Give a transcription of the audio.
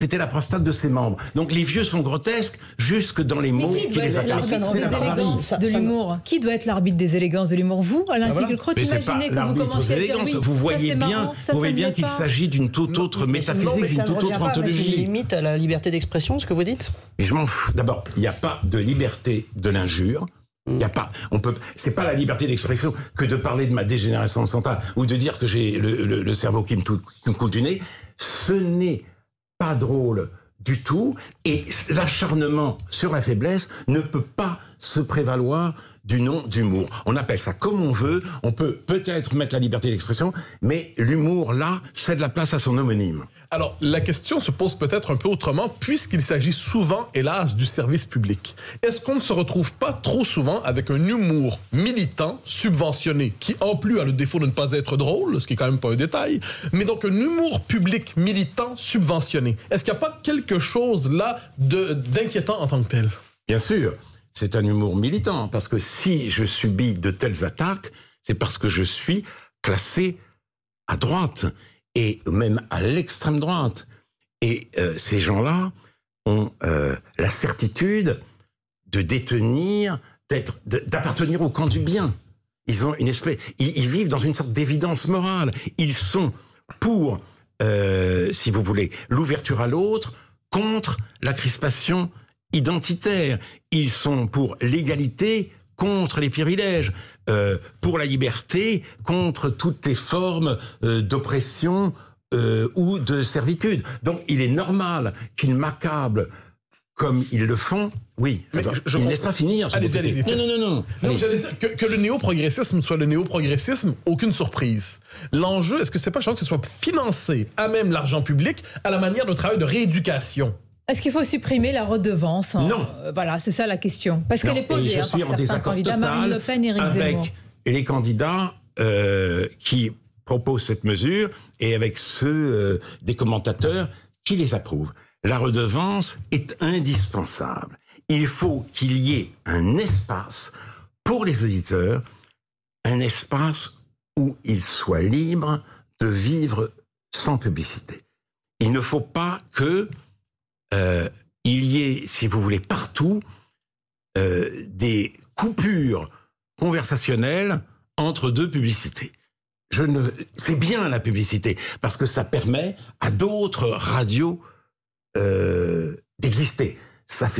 C'était la prostate de ses membres. Donc les vieux sont grotesques jusque dans les mots qui, les C'est la De l'humour. Qui doit être l'arbitre des élégances de l'humour Vous, Alain ah imaginez que vous commencez à dire Vous voyez bien, vous voyez bien qu'il s'agit d'une toute autre métaphysique, d'une toute autre a des limite à la liberté d'expression, ce que vous dites Mais je m'en fous. D'abord, il n'y a pas de liberté de l'injure. Il n'est a hmm. pas, on peut, c'est pas la liberté d'expression que de parler de ma dégénérescence mentale ou de dire que j'ai le, cerveau qui me, coule du nez. Ce n'est pas drôle du tout et l'acharnement sur la faiblesse ne peut pas se prévaloir du nom d'humour. On appelle ça comme on veut, on peut peut-être mettre la liberté d'expression, mais l'humour, là, cède la place à son homonyme. Alors, la question se pose peut-être un peu autrement, puisqu'il s'agit souvent, hélas, du service public. Est-ce qu'on ne se retrouve pas trop souvent avec un humour militant, subventionné, qui en plus a le défaut de ne pas être drôle, ce qui est quand même pas un détail, mais donc un humour public militant, subventionné. Est-ce qu'il n'y a pas quelque chose là d'inquiétant en tant que tel Bien sûr c'est un humour militant, parce que si je subis de telles attaques, c'est parce que je suis classé à droite, et même à l'extrême droite. Et euh, ces gens-là ont euh, la certitude de détenir, d'appartenir au camp du bien. Ils ont une espèce, ils, vivent dans une sorte d'évidence morale. Ils sont pour, euh, si vous voulez, l'ouverture à l'autre, contre la crispation identitaires. Ils sont pour l'égalité contre les privilèges, euh, pour la liberté, contre toutes les formes euh, d'oppression euh, ou de servitude. Donc il est normal qu'ils m'accablent comme ils le font, oui. Mais je, ne laisse pas finir. Allez, allez, non, non, non, non. que, le néo-progressisme soit le néo-progressisme, aucune surprise. L'enjeu, est-ce que c'est pas, que ce soit financé à même l'argent public à la manière d'un travail de rééducation est-ce qu'il faut supprimer la redevance hein Non. Euh, voilà, c'est ça la question. Parce qu'elle est posée. Et je hein, suis en désaccord total Marine Le Pen et avec les candidats euh, qui proposent cette mesure et avec ceux euh, des commentateurs qui les approuvent. La redevance est indispensable. Il faut qu'il y ait un espace pour les auditeurs, un espace où ils soient libres de vivre sans publicité. Il ne faut pas que euh, il y ait, si vous voulez, partout euh, des coupures conversationnelles entre deux publicités. Je ne... C'est bien la publicité, parce que ça permet à d'autres radios euh, d'exister. Ça fait